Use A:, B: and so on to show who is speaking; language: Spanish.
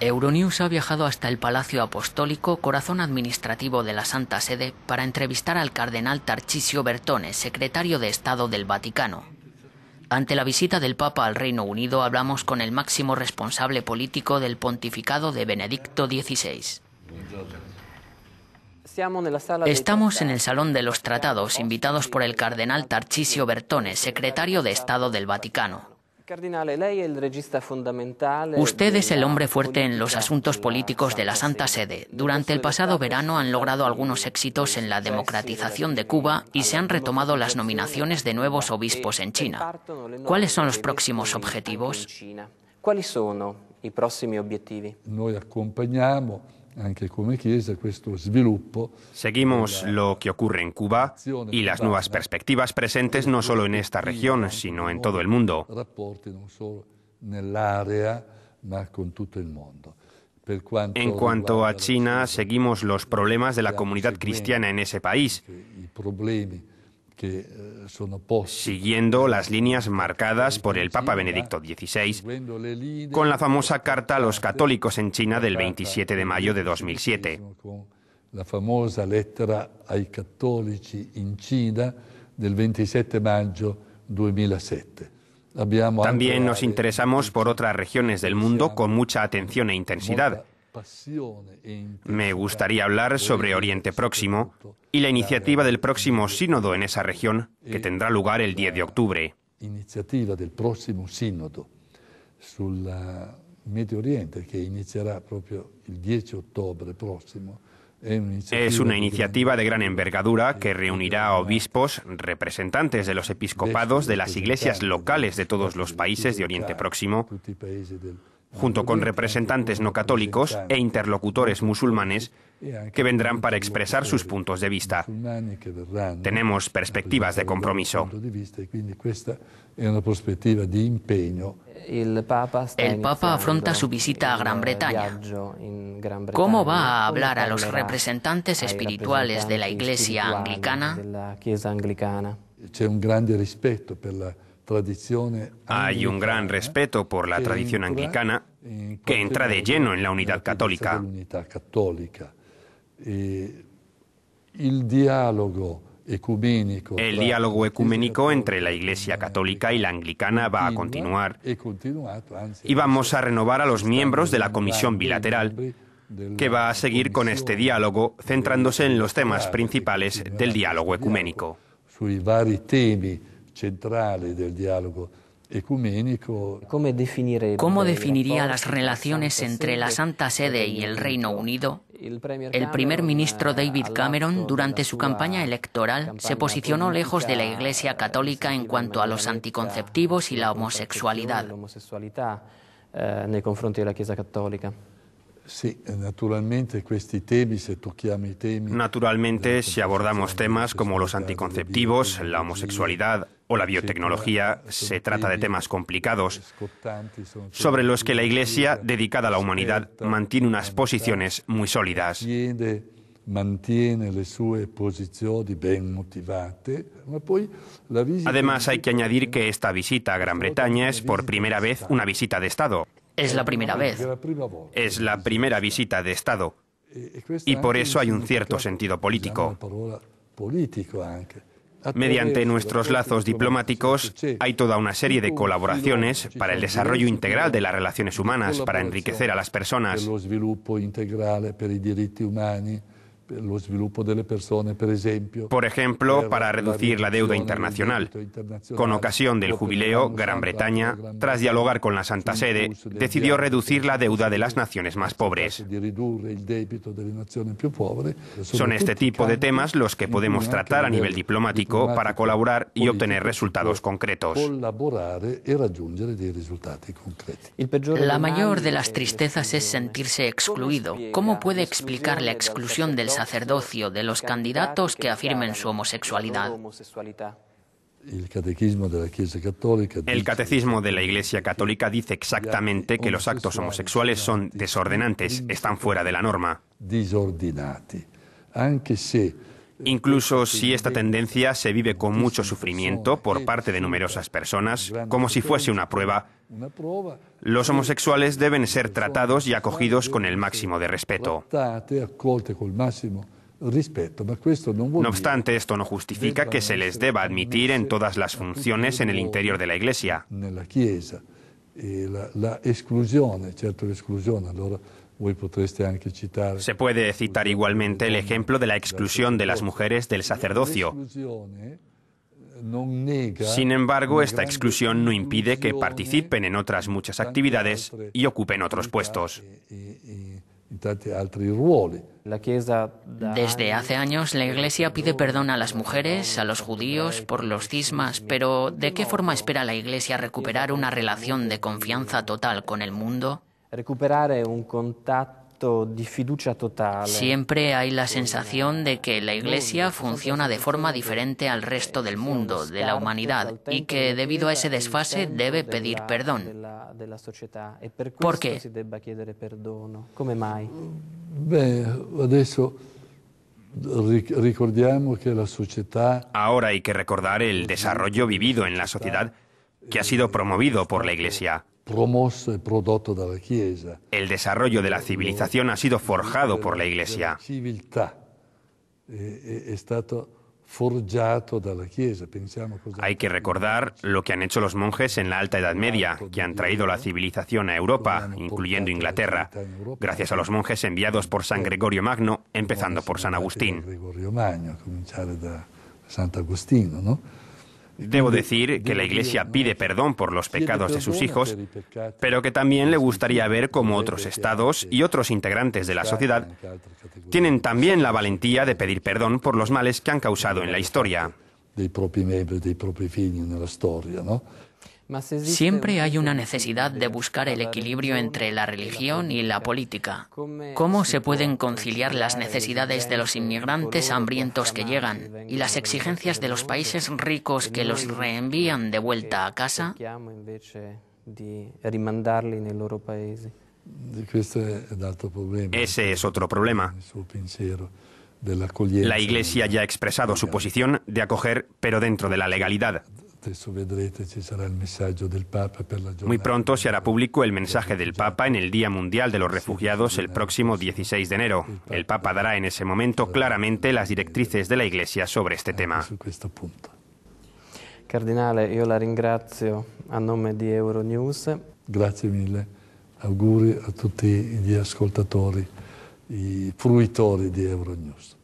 A: Euronews ha viajado hasta el Palacio Apostólico, corazón administrativo de la Santa Sede, para entrevistar al cardenal Tarchisio Bertone, secretario de Estado del Vaticano. Ante la visita del Papa al Reino Unido hablamos con el máximo responsable político del pontificado de Benedicto XVI. Estamos en el Salón de los Tratados, invitados por el cardenal Tarchisio Bertone, secretario de Estado del Vaticano. Usted es el hombre fuerte en los asuntos políticos de la Santa Sede. Durante el pasado verano han logrado algunos éxitos en la democratización de Cuba y se han retomado las e nominaciones de nuevos obispos en China. ¿Cuáles son los próximos objetivos?
B: Seguimos lo que ocurre en Cuba y las nuevas perspectivas presentes no solo en esta región, sino en todo el mundo.
C: En cuanto a
B: China, seguimos los problemas de la comunidad cristiana en ese país. Eh, siguiendo las líneas marcadas por el Papa Benedicto
C: XVI con la famosa
B: carta a los católicos en China del 27 de mayo de 2007.
C: La famosa del
B: También nos interesamos por otras regiones del mundo con mucha atención e intensidad. E Me gustaría hablar sobre Oriente Próximo y la iniciativa del próximo sínodo en esa región que eh, tendrá lugar el 10 de octubre. Es una iniciativa de gran envergadura e que reunirá a obispos, representantes de los episcopados, de las iglesias locales de todos los países de Oriente Próximo, junto con representantes no católicos e interlocutores musulmanes
C: que vendrán para
B: expresar sus puntos de vista.
C: Tenemos perspectivas de compromiso. El Papa afronta su visita a Gran Bretaña.
A: ¿Cómo va a hablar a los representantes espirituales de la Iglesia anglicana?
C: un respeto hay un gran respeto
B: por la tradición anglicana que entra de lleno en la unidad católica. Eh,
C: el diálogo
B: ecuménico entre la Iglesia católica y la anglicana va a continuar y vamos a renovar a los miembros de la comisión bilateral que va a seguir con este diálogo centrándose en los temas principales del diálogo ecuménico.
C: ¿Cómo definiría las relaciones entre
A: la Santa Sede y el Reino Unido?
B: El
A: primer ministro eh, David Cameron, durante su campaña electoral, se posicionó lejos de la Iglesia Católica en cuanto a los anticonceptivos y la homosexualidad.
B: Eh,
C: Naturalmente,
B: si abordamos temas como los anticonceptivos, la homosexualidad o la biotecnología, se trata de temas complicados, sobre los que la Iglesia, dedicada a la humanidad, mantiene unas posiciones muy sólidas. Además, hay que añadir que esta visita a Gran Bretaña es por primera vez una visita de Estado. Es la primera vez. Es la primera visita de Estado.
C: Eh, y por eso hay un cierto
B: sentido político. Mediante nuestros lazos diplomáticos hay toda una serie de colaboraciones para el desarrollo integral de las relaciones humanas, para enriquecer a las personas. Por ejemplo, para reducir la deuda internacional. Con ocasión del jubileo, Gran Bretaña, tras dialogar con la Santa Sede, decidió reducir la deuda de las naciones más pobres.
C: Son este tipo de temas los que podemos tratar a nivel diplomático para colaborar y obtener resultados concretos. E la mayor
A: de las tristezas es sentirse excluido. ¿Cómo puede explicar la exclusión del sacerdocio de los candidatos que afirmen su homosexualidad.
B: El catecismo de la Iglesia Católica dice exactamente que los actos homosexuales son desordenantes, están fuera de la norma. Incluso si esta tendencia se vive con mucho sufrimiento por parte de numerosas personas, como si fuese una prueba, los homosexuales deben ser tratados y acogidos con el máximo de respeto.
C: No
B: obstante, esto no justifica que se les deba admitir en todas las funciones en el interior de la Iglesia.
C: E la exclusión, pues este
B: Se puede citar igualmente el ejemplo de la exclusión de las mujeres del sacerdocio.
C: Sin embargo, esta
B: exclusión no impide que participen en otras muchas actividades y ocupen otros puestos.
A: Desde hace años la Iglesia pide perdón a las mujeres, a los judíos, por los cismas, pero ¿de qué forma espera la Iglesia recuperar una relación de confianza total con el mundo?
B: recuperar un contacto de fiducia total.
A: Siempre hay la sensación de que la Iglesia funciona de forma diferente al resto del mundo, de la humanidad, y que debido a ese desfase debe pedir perdón. E ¿Por qué?
B: Ahora hay que recordar el desarrollo vivido en la sociedad que ha sido promovido por la Iglesia. El desarrollo de la civilización ha sido forjado por la Iglesia. Hay que recordar lo que han hecho los monjes en la Alta Edad Media, que han traído la civilización a Europa, incluyendo Inglaterra, gracias a los monjes enviados por San Gregorio Magno, empezando por San Agustín. Debo decir que la Iglesia pide perdón por los pecados de sus hijos, pero que también le gustaría ver cómo otros estados y otros integrantes de la sociedad tienen también la valentía de pedir perdón por los males que han causado en la historia.
A: Siempre hay una necesidad de buscar el equilibrio entre la religión y la política. ¿Cómo se pueden conciliar las necesidades de los inmigrantes hambrientos que llegan y las exigencias de los países ricos que los reenvían de vuelta a casa? Este
C: Ese
B: es otro problema. La Iglesia ya ha expresado su posición de acoger, pero dentro de la legalidad. Muy pronto se hará público el mensaje del Papa en el Día Mundial de los Refugiados el próximo 16 de enero. El Papa dará en ese momento claramente las directrices de la Iglesia sobre este tema. Cardinale, yo la ringrazio
A: a nombre de Euronews.
C: Gracias mille. Auguri a tutti gli ascoltatori, i fruitori di Euronews.